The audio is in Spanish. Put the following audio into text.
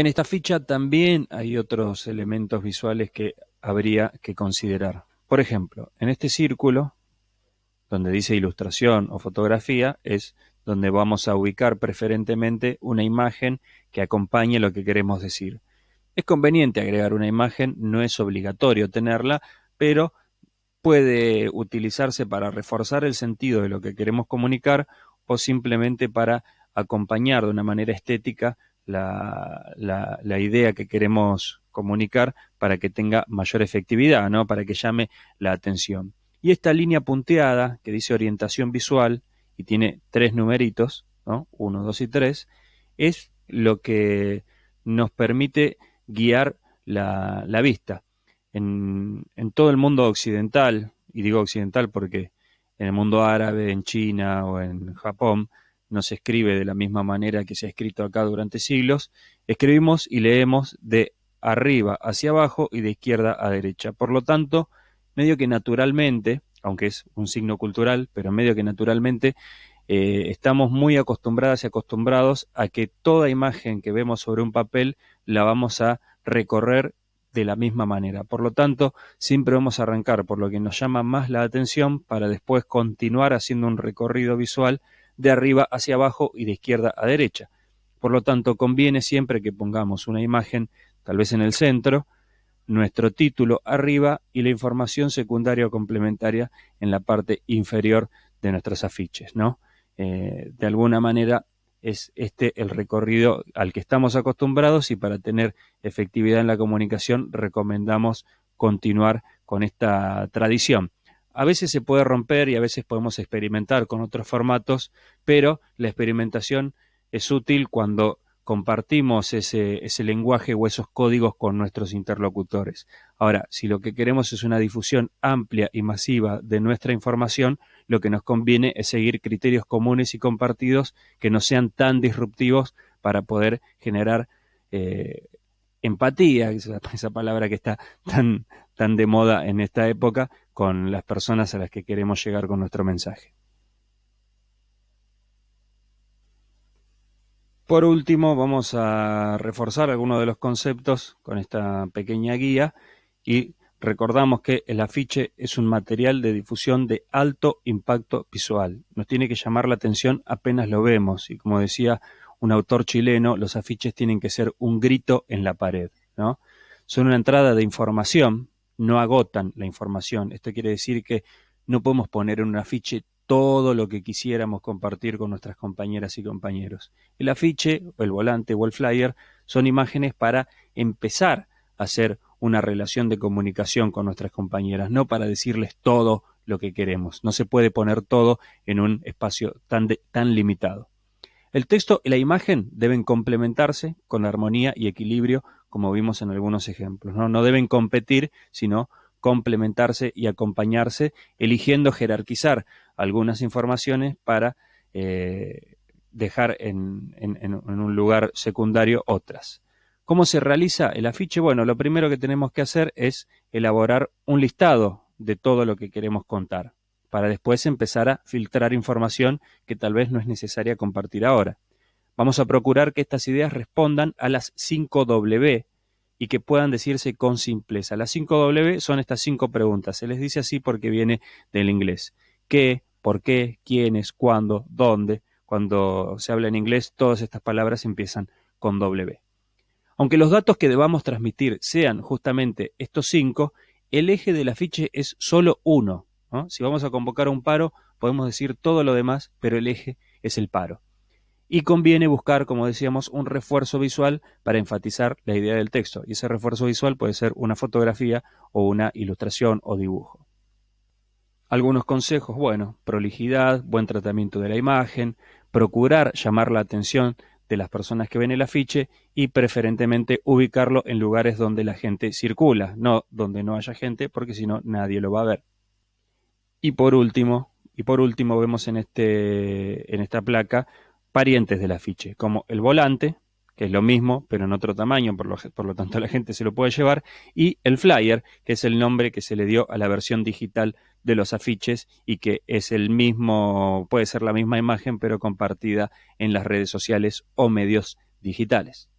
En esta ficha también hay otros elementos visuales que habría que considerar. Por ejemplo, en este círculo, donde dice ilustración o fotografía, es donde vamos a ubicar preferentemente una imagen que acompañe lo que queremos decir. Es conveniente agregar una imagen, no es obligatorio tenerla, pero puede utilizarse para reforzar el sentido de lo que queremos comunicar o simplemente para acompañar de una manera estética la, la, idea que queremos comunicar para que tenga mayor efectividad, ¿no? para que llame la atención. Y esta línea punteada que dice orientación visual y tiene tres numeritos, uno, dos y tres, es lo que nos permite guiar la, la vista. En, en, todo el mundo occidental, y digo occidental porque en el mundo árabe, en China o en Japón, no se escribe de la misma manera que se ha escrito acá durante siglos, escribimos y leemos de arriba hacia abajo y de izquierda a derecha. Por lo tanto, medio que naturalmente, aunque es un signo cultural, pero medio que naturalmente, eh, estamos muy acostumbradas y acostumbrados a que toda imagen que vemos sobre un papel la vamos a recorrer de la misma manera. Por lo tanto, siempre vamos a arrancar por lo que nos llama más la atención para después continuar haciendo un recorrido visual de arriba hacia abajo y de izquierda a derecha. Por lo tanto, conviene siempre que pongamos una imagen, tal vez en el centro, nuestro título arriba y la información secundaria o complementaria en la parte inferior de nuestros afiches, ¿no? Eh, de alguna manera es este el recorrido al que estamos acostumbrados y para tener efectividad en la comunicación recomendamos continuar con esta tradición a veces se puede romper y a veces podemos experimentar con otros formatos, pero la experimentación es útil cuando compartimos ese, lenguaje o esos códigos con nuestros interlocutores. Ahora, si lo que queremos es una difusión amplia y masiva de nuestra información, lo que nos conviene es seguir criterios comunes y compartidos que no sean tan disruptivos para poder generar eh, empatía, esa palabra que está tan, tan de moda en esta época con las personas a las que queremos llegar con nuestro mensaje. Por último, vamos a reforzar algunos de los conceptos con esta pequeña guía y recordamos que el afiche es un material de difusión de alto impacto visual. Nos tiene que llamar la atención apenas lo vemos y como decía un autor chileno, los afiches tienen que ser un grito en la pared, ¿no? Son una entrada de información no agotan la información. Esto quiere decir que no podemos poner en un afiche todo lo que quisiéramos compartir con nuestras compañeras y compañeros. El afiche, o el volante o el flyer son imágenes para empezar a hacer una relación de comunicación con nuestras compañeras, no para decirles todo lo que queremos. No se puede poner todo en un espacio tan, limitado. El texto y la imagen deben complementarse con armonía y equilibrio como vimos en algunos ejemplos. No, deben competir, sino complementarse y acompañarse, eligiendo jerarquizar algunas informaciones para eh, dejar en, un lugar secundario otras. ¿Cómo se realiza el afiche? Bueno, lo primero que tenemos que hacer es elaborar un listado de todo lo que queremos contar, para después empezar a filtrar información que tal vez no es necesaria compartir ahora. Vamos a procurar que estas ideas respondan a las 5W y que puedan decirse con simpleza. Las 5W son estas cinco preguntas. Se les dice así porque viene del inglés. ¿Qué? ¿Por qué? ¿Quiénes? ¿Cuándo? ¿Dónde? Cuando se habla en inglés, todas estas palabras empiezan con W. Aunque los datos que debamos transmitir sean justamente estos cinco, el eje del afiche es solo uno. Si vamos a convocar un paro, podemos decir todo lo demás, pero el eje es el paro. Y conviene buscar, como decíamos, un refuerzo visual para enfatizar la idea del texto. Y ese refuerzo visual puede ser una fotografía o una ilustración o dibujo. Algunos consejos, bueno, prolijidad, buen tratamiento de la imagen, procurar llamar la atención de las personas que ven el afiche y preferentemente ubicarlo en lugares donde la gente circula, no donde no haya gente, porque si no nadie lo va a ver. Y por último, y por último vemos en, este, en esta placa parientes del afiche, como el volante, que es lo mismo, pero en otro tamaño, por lo, por lo, tanto la gente se lo puede llevar, y el flyer, que es el nombre que se le dio a la versión digital de los afiches y que es el mismo, puede ser la misma imagen, pero compartida en las redes sociales o medios digitales.